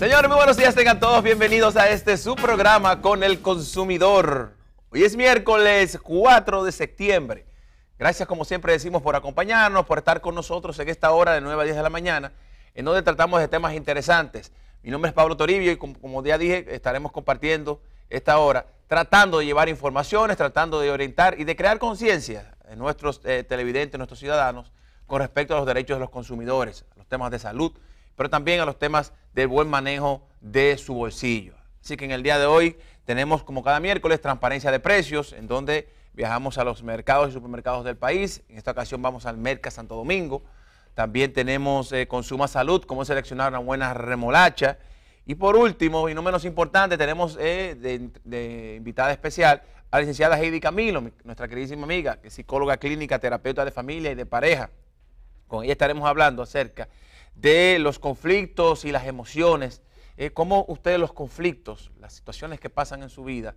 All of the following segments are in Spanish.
Señores, muy buenos días, tengan todos bienvenidos a este su programa con el consumidor. Hoy es miércoles 4 de septiembre. Gracias, como siempre decimos, por acompañarnos, por estar con nosotros en esta hora de 9 a 10 de la mañana, en donde tratamos de temas interesantes. Mi nombre es Pablo Toribio y como, ya dije, estaremos compartiendo esta hora, tratando de llevar informaciones, tratando de orientar y de crear conciencia en nuestros eh, televidentes, nuestros ciudadanos, con respecto a los derechos de los consumidores, los temas de salud, pero también a los temas del buen manejo de su bolsillo. Así que en el día de hoy tenemos como cada miércoles transparencia de precios, en donde viajamos a los mercados y supermercados del país. En esta ocasión vamos al Merca Santo Domingo. También tenemos eh, Consuma Salud, cómo seleccionar una buena remolacha. Y por último, y no menos importante, tenemos eh, de, invitada especial a la licenciada Heidi Camilo, nuestra queridísima amiga, que es psicóloga clínica, terapeuta de familia y de pareja. Con ella estaremos hablando acerca de los conflictos y las emociones, como eh, cómo ustedes los conflictos, las situaciones que pasan en su vida,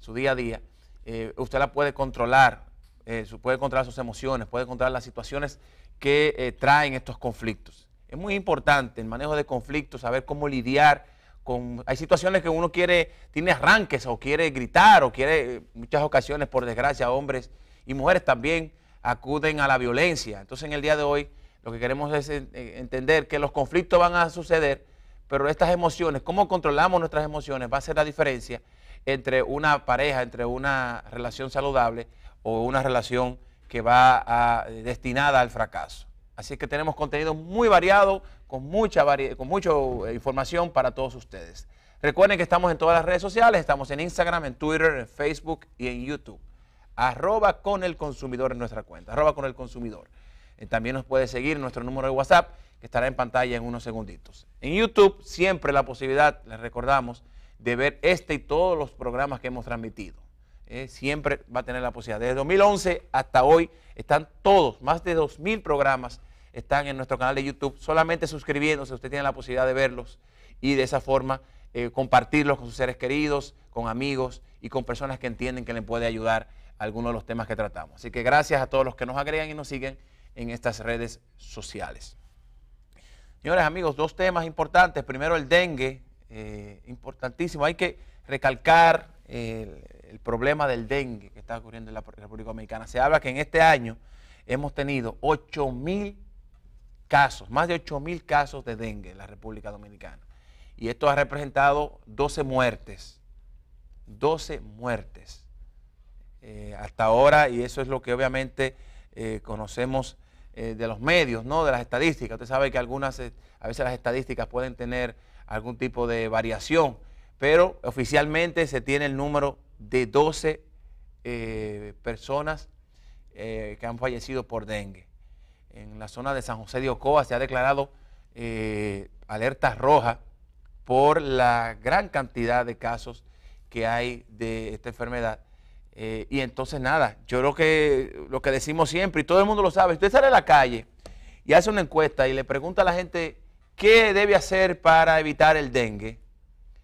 su día a día, eh, usted la puede controlar, eh, puede controlar sus emociones, puede controlar las situaciones que traen estos conflictos. Es muy importante el manejo de conflictos, saber cómo lidiar con, hay situaciones que uno quiere, tiene arranques o quiere gritar o quiere, muchas ocasiones, por desgracia, hombres y mujeres también acuden a la violencia. Entonces, en el día de hoy, lo que queremos es eh, eh, entender que los conflictos van a suceder, pero estas emociones, cómo controlamos nuestras emociones, va a ser la diferencia entre una pareja, entre una relación saludable o una relación que va eh, destinada al fracaso. Así que tenemos contenido muy variado, con mucha, con mucha información para todos ustedes. Recuerden que estamos en todas las redes sociales, estamos en Instagram, en Twitter, en Facebook y en YouTube. Arroba con el consumidor en nuestra cuenta, arroba con el consumidor. Eh, también nos puede seguir nuestro número de WhatsApp, que estará en pantalla en unos segunditos. En YouTube siempre la posibilidad, les recordamos, de ver este y todos los programas que hemos transmitido. Eh, siempre va a tener la posibilidad. Desde 2011 hasta hoy están todos, más de 2.000 programas están en nuestro canal de YouTube. Solamente suscribiéndose, usted tiene la posibilidad de verlos y de esa forma eh, compartirlos con sus seres queridos, con amigos y con personas que entienden que le puede ayudar algunos alguno de los temas que tratamos. Así que gracias a todos los que nos agregan y nos siguen en estas redes sociales. Señores, amigos, dos temas importantes. Primero, el dengue, eh, importantísimo. Hay que recalcar eh, el, problema del dengue que está ocurriendo en la República Dominicana. Se habla que en este año hemos tenido 8 mil casos, más de 8 mil casos de dengue en la República Dominicana. Y esto ha representado 12 muertes. 12 muertes. Eh, hasta ahora, y eso es lo que obviamente conocemos eh, de los medios, ¿no? de las estadísticas. Usted sabe que algunas, eh, a veces las estadísticas pueden tener algún tipo de variación, pero oficialmente se tiene el número de 12 eh, personas que han fallecido por dengue. En la zona de San José de Ocoa se ha declarado alerta roja por la gran cantidad de casos que hay de esta enfermedad eh, y entonces nada, yo creo que lo que decimos siempre, y todo el mundo lo sabe, usted sale a la calle y hace una encuesta y le pregunta a la gente qué debe hacer para evitar el dengue,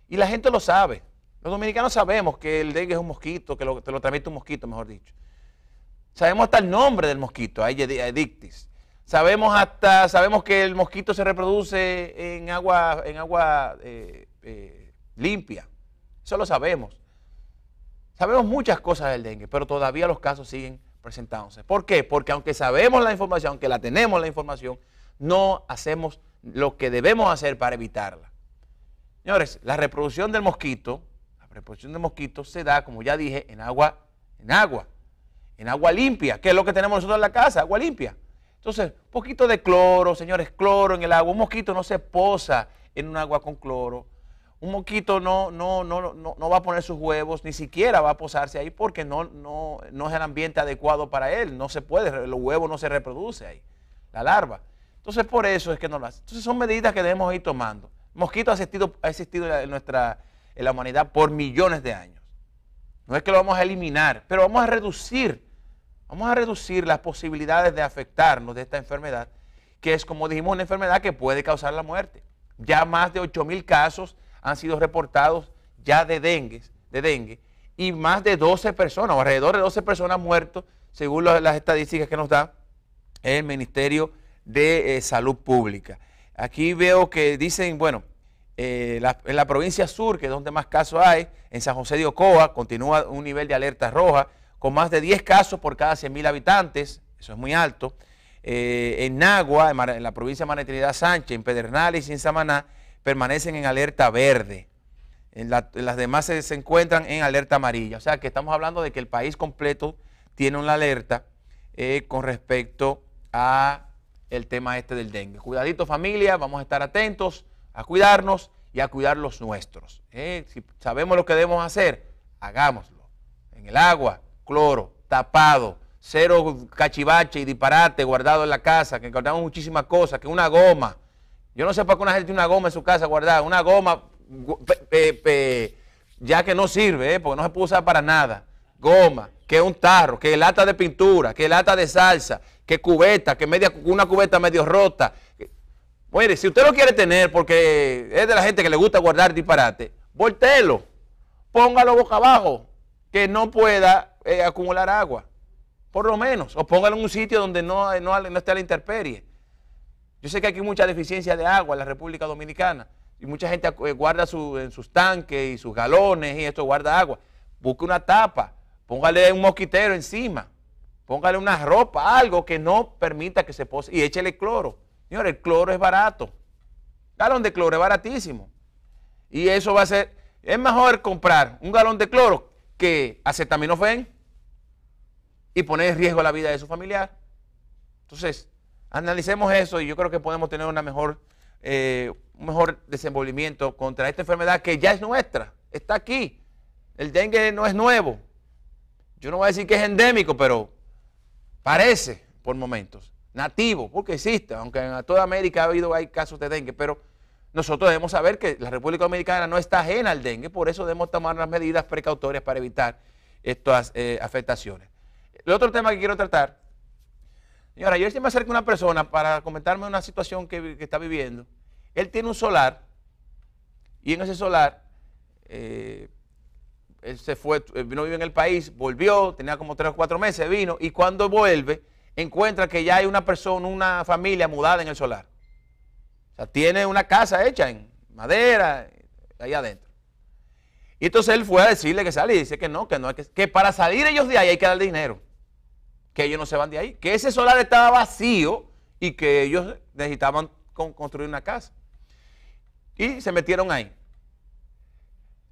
y la gente lo sabe. Los dominicanos sabemos que el dengue es un mosquito, que lo, te lo transmite un mosquito, mejor dicho. Sabemos hasta el nombre del mosquito, Aedes Sabemos hasta, sabemos que el mosquito se reproduce en agua, en agua eh, eh, limpia. Eso lo sabemos. Sabemos muchas cosas del dengue, pero todavía los casos siguen presentándose. ¿Por qué? Porque aunque sabemos la información, aunque la tenemos la información, no hacemos lo que debemos hacer para evitarla. Señores, la reproducción del mosquito, la reproducción del mosquito se da, como ya dije, en agua, en agua, en agua limpia, que es lo que tenemos nosotros en la casa, agua limpia. Entonces, un poquito de cloro, señores, cloro en el agua. Un mosquito no se posa en un agua con cloro un mosquito no, no, no, no, va a poner sus huevos, ni siquiera va a posarse ahí porque no, no, es el ambiente adecuado para él, no se puede, los huevos no se reproduce ahí, la larva. Entonces por eso es que no lo hace. Entonces son medidas que debemos ir tomando. Mosquito ha existido, ha existido en, nuestra, en la humanidad por millones de años. No es que lo vamos a eliminar, pero vamos a reducir, vamos a reducir las posibilidades de afectarnos de esta enfermedad, que es como dijimos una enfermedad que puede causar la muerte. Ya más de mil casos han sido reportados ya de dengue, de dengue y más de 12 personas, alrededor de 12 personas muertos, según las estadísticas que nos da el Ministerio de eh, Salud Pública. Aquí veo que dicen, bueno, eh, en la provincia sur, que es donde más casos hay, en San José de Ocoa, continúa un nivel de alerta roja, con más de 10 casos por cada 100.000 habitantes, eso es muy alto. Eh, en Nagua, en, la provincia de Manetrinidad Sánchez, en Pedernales y en Samaná, permanecen en alerta verde. las demás se, encuentran en alerta amarilla. O sea que estamos hablando de que el país completo tiene una alerta eh, con respecto al tema este del dengue. Cuidadito familia, vamos a estar atentos, a cuidarnos y a cuidar los nuestros. Eh. si sabemos lo que debemos hacer, hagámoslo. En el agua, cloro, tapado, cero cachivache y disparate guardado en la casa, que encontramos muchísimas cosas, que una goma. Yo no sé para qué una gente tiene una goma en su casa guardada, una goma pe, ya que no sirve, eh, porque no se puede usar para nada. Goma, que es un tarro, que lata de pintura, que lata de salsa, que cubeta, que media, una cubeta medio rota. Mire, si usted lo quiere tener porque es de la gente que le gusta guardar disparate, voltelo, póngalo boca abajo, que no pueda eh, acumular agua, por lo menos, o póngalo en un sitio donde no, no, esté la intemperie. Yo sé que aquí hay mucha deficiencia de agua en la República Dominicana y mucha gente eh, guarda en sus tanques y sus galones y esto guarda agua. Busque una tapa, póngale un mosquitero encima, póngale una ropa, algo que no permita que se pose y échele cloro. Señor, el cloro es barato. Galón de cloro es baratísimo. Y eso va a ser, es mejor comprar un galón de cloro que acetaminofén y poner en riesgo la vida de su familiar. Entonces, analicemos eso y yo creo que podemos tener una mejor, eh, un mejor desenvolvimiento contra esta enfermedad que ya es nuestra, está aquí. El dengue no es nuevo. Yo no voy a decir que es endémico, pero parece por momentos. Nativo, porque existe, aunque en toda América ha habido hay casos de dengue, pero nosotros debemos saber que la República Dominicana no está ajena al dengue, por eso debemos tomar las medidas precautorias para evitar estas eh, afectaciones. El otro tema que quiero tratar Señora, yo estoy se me acerca una persona para comentarme una situación que, está viviendo. Él tiene un solar y en ese solar eh, él se fue, vino eh, a vivir en el país, volvió, tenía como tres o cuatro meses, vino y cuando vuelve encuentra que ya hay una persona, una familia mudada en el solar. O sea, tiene una casa hecha en madera, eh, ahí adentro. Y entonces él fue a decirle que sale y dice que no, que no, que, que para salir ellos de ahí hay que dar dinero que ellos no se van de ahí, que ese solar estaba vacío y que ellos necesitaban construir una casa. Y se metieron ahí.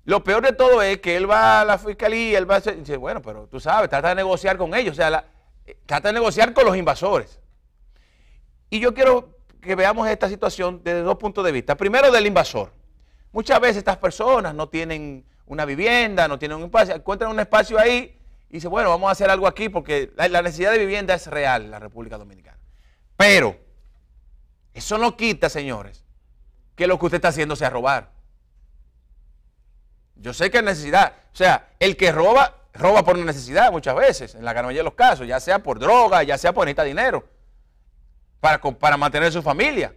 Lo peor de todo es que él va a la fiscalía, él va a y bueno, pero tú sabes, trata de negociar con ellos, o sea, eh, trata de negociar con los invasores. Y yo quiero que veamos esta situación desde dos puntos de vista. Primero, del invasor. Muchas veces estas personas no tienen una vivienda, no tienen un espacio, encuentran un espacio ahí y dice, bueno, vamos a hacer algo aquí porque la, necesidad de vivienda es real en la República Dominicana. Pero eso no quita, señores, que lo que usted está haciendo sea robar. Yo sé que es necesidad. O sea, el que roba, roba por necesidad muchas veces, en la gran mayoría de los casos, ya sea por droga, ya sea por necesitar dinero, para, para mantener a su familia.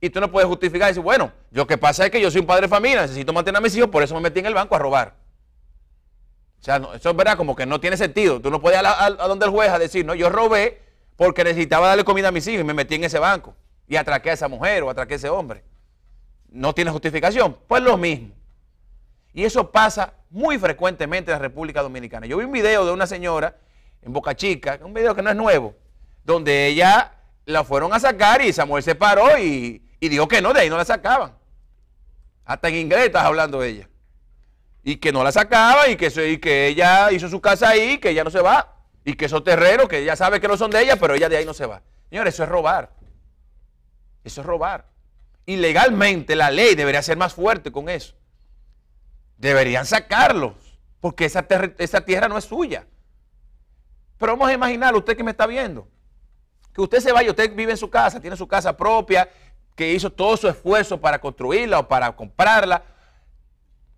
Y tú no puedes justificar y decir, bueno, lo que pasa es que yo soy un padre de familia, necesito mantener a mis hijos, por eso me metí en el banco a robar. O sea, eso es verdad, como que no tiene sentido. Tú no puedes ir a, donde el juez a decir, no, yo robé porque necesitaba darle comida a mis hijos y me metí en ese banco y atraqué a esa mujer o atraqué a ese hombre. No tiene justificación. Pues lo mismo. Y eso pasa muy frecuentemente en la República Dominicana. Yo vi un video de una señora en Boca Chica, un video que no es nuevo, donde ella la fueron a sacar y Samuel se paró y, y dijo que no, de ahí no la sacaban. Hasta en inglés estás hablando ella y que no la sacaba y que, que ella hizo su casa ahí, que ella no se va, y que esos terrenos, que ella sabe que no son de ella, pero ella de ahí no se va. Señores, eso es robar. Eso es robar. Ilegalmente la ley debería ser más fuerte con eso. Deberían sacarlos, porque esa, esa tierra no es suya. Pero vamos a imaginar, usted que me está viendo, que usted se vaya, usted vive en su casa, tiene su casa propia, que hizo todo su esfuerzo para construirla o para comprarla,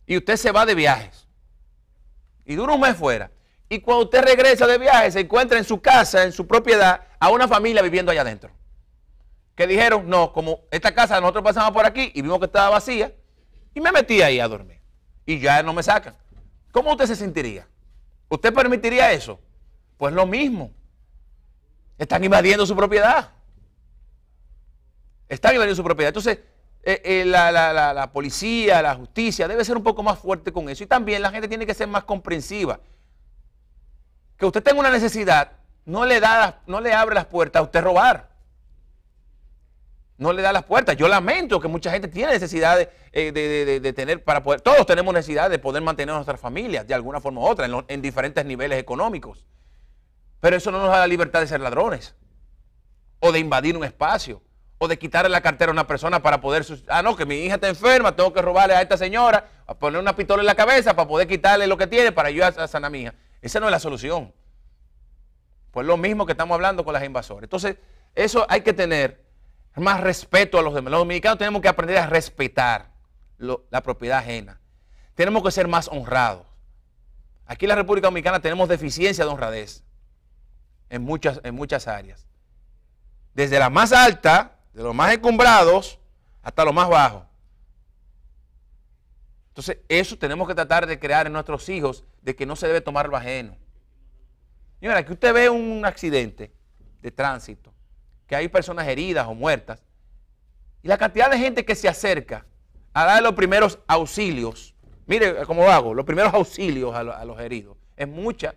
y usted se va de viajes y dura un mes fuera. Y cuando usted regresa de viaje, se encuentra en su casa, en su propiedad, a una familia viviendo allá adentro. Que dijeron, no, como esta casa nosotros pasamos por aquí y vimos que estaba vacía, y me metí ahí a dormir. Y ya no me sacan. ¿Cómo usted se sentiría? ¿Usted permitiría eso? Pues lo mismo. Están invadiendo su propiedad. Están invadiendo su propiedad. Entonces, eh, eh, la, policía, la justicia, debe ser un poco más fuerte con eso. Y también la gente tiene que ser más comprensiva. Que usted tenga una necesidad, no le, da, no le abre las puertas a usted robar. No le da las puertas. Yo lamento que mucha gente tiene necesidad de, eh, tener para poder. Todos tenemos necesidad de poder mantener a nuestras familias de alguna forma u otra, en diferentes niveles económicos. Pero eso no nos da la libertad de ser ladrones o de invadir un espacio o de quitarle la cartera a una persona para poder... Ah, no, que mi hija está enferma, tengo que robarle a esta señora, a poner una pistola en la cabeza para poder quitarle lo que tiene para ayudar a sanar a Esa no es la solución. Pues lo mismo que estamos hablando con las invasoras. Entonces, eso hay que tener más respeto a los demás. Los dominicanos tenemos que aprender a respetar la propiedad ajena. Tenemos que ser más honrados. Aquí en la República Dominicana tenemos deficiencia de honradez en muchas, en muchas áreas. Desde la más alta, de los más encumbrados hasta los más bajos. Entonces, eso tenemos que tratar de crear en nuestros hijos, de que no se debe tomar lo ajeno. Y mira, que usted ve un accidente de tránsito, que hay personas heridas o muertas, y la cantidad de gente que se acerca a dar los primeros auxilios, mire cómo hago, los primeros auxilios a, a los heridos, es mucha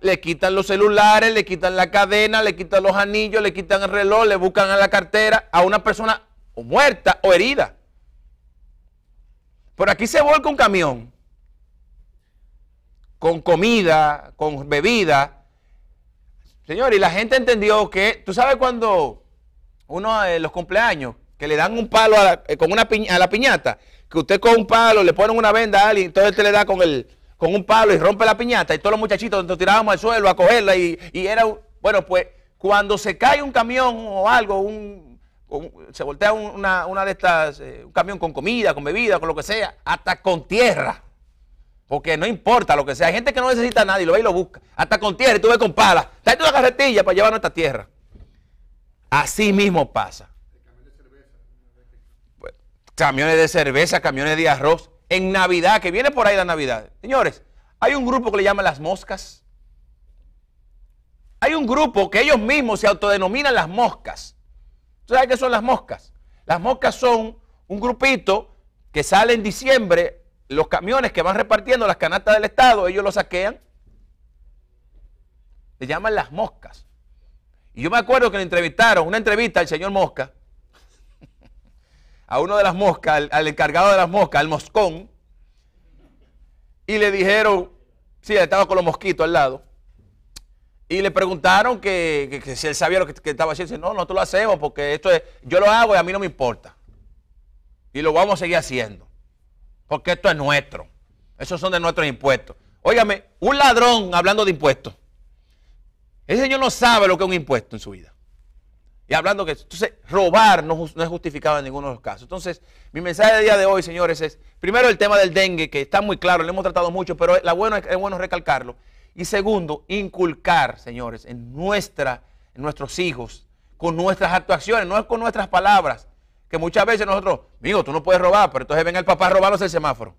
le quitan los celulares, le quitan la cadena, le quitan los anillos, le quitan el reloj, le buscan a la cartera a una persona o muerta o herida. por aquí se vuelca un camión con comida, con bebida. Señor, y la gente entendió que, tú sabes cuando uno de eh, los cumpleaños, que le dan un palo a la, eh, con una a la piñata, que usted con un palo le ponen una venda a alguien, entonces te le da con el, con un palo y rompe la piñata y todos los muchachitos nos tirábamos al suelo a cogerla y, era, bueno, pues cuando se cae un camión o algo, un, se voltea una, de estas, eh, un camión con comida, con bebida, con lo que sea, hasta con tierra. Porque no importa lo que sea. Hay gente que no necesita nada y lo ve y lo busca. Hasta con tierra y tú ves con pala. Trae una carretilla para llevar nuestra tierra. Así mismo pasa. Camiones de cerveza, camiones de arroz en Navidad, que viene por ahí la Navidad. Señores, hay un grupo que le llaman las moscas. Hay un grupo que ellos mismos se autodenominan las moscas. ¿Tú sabes qué son las moscas? Las moscas son un grupito que sale en diciembre, los camiones que van repartiendo las canastas del Estado, ellos lo saquean. Le llaman las moscas. Y yo me acuerdo que le entrevistaron, una entrevista al señor Mosca, a uno de las moscas, al, encargado de las moscas, al moscón, y le dijeron, sí, estaba con los mosquitos al lado, y le preguntaron que, si él sabía lo que, estaba haciendo. Dice, no, nosotros lo hacemos porque esto es, yo lo hago y a mí no me importa. Y lo vamos a seguir haciendo. Porque esto es nuestro. Esos son de nuestros impuestos. Óigame, un ladrón hablando de impuestos. Ese señor no sabe lo que es un impuesto en su vida. Y hablando que, entonces, robar no, es justificado en ninguno de los casos. Entonces, mi mensaje de día de hoy, señores, es, primero el tema del dengue, que está muy claro, lo hemos tratado mucho, pero la bueno, es bueno recalcarlo. Y segundo, inculcar, señores, en, nuestra, en nuestros hijos, con nuestras actuaciones, no es con nuestras palabras. Que muchas veces nosotros, digo, tú no puedes robar, pero entonces ven al papá robándose el semáforo.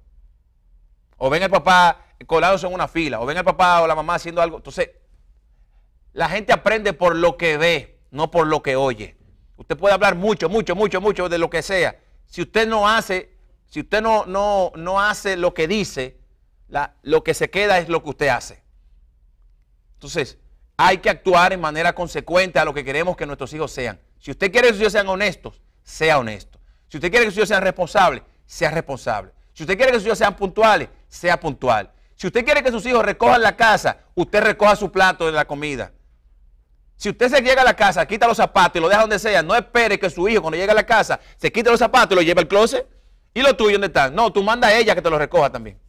O ven al papá colándose en una fila. O ven al papá o la mamá haciendo algo. Entonces, la gente aprende por lo que ve no por lo que oye. Usted puede hablar mucho, mucho, mucho, mucho de lo que sea. Si usted no hace, si usted no, no, hace lo que dice, lo que se queda es lo que usted hace. Entonces, hay que actuar en manera consecuente a lo que queremos que nuestros hijos sean. Si usted quiere que sus hijos sean honestos, sea honesto. Si usted quiere que sus hijos sean responsables, sea responsable. Si usted quiere que sus hijos sean puntuales, sea puntual. Si usted quiere que sus hijos recojan la casa, usted recoja su plato de la comida. Si usted se llega a la casa, quita los zapatos y lo deja donde sea, no espere que su hijo cuando llegue a la casa se quite los zapatos y lo lleve al closet. ¿Y lo tuyo dónde está? No, tú manda a ella que te los recoja también.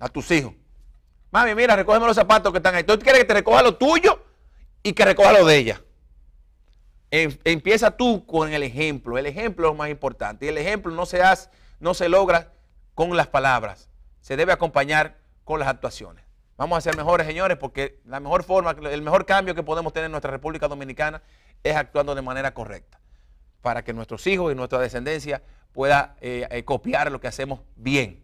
A tus hijos. Mami, mira, recógeme los zapatos que están ahí. Tú quieres que te recoja lo tuyo y que recoja lo de ella. Em, empieza tú con el ejemplo. El ejemplo es lo más importante. Y el ejemplo no se, hace, no se logra con las palabras. Se debe acompañar con las actuaciones. Vamos a ser mejores, señores, porque la mejor forma, el mejor cambio que podemos tener en nuestra República Dominicana es actuando de manera correcta, para que nuestros hijos y nuestra descendencia pueda eh, eh, copiar lo que hacemos bien.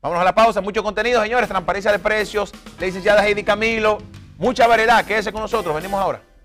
Vámonos a la pausa, mucho contenido, señores, transparencia de precios, la licenciada Heidi Camilo, mucha variedad, quédese con nosotros, venimos ahora.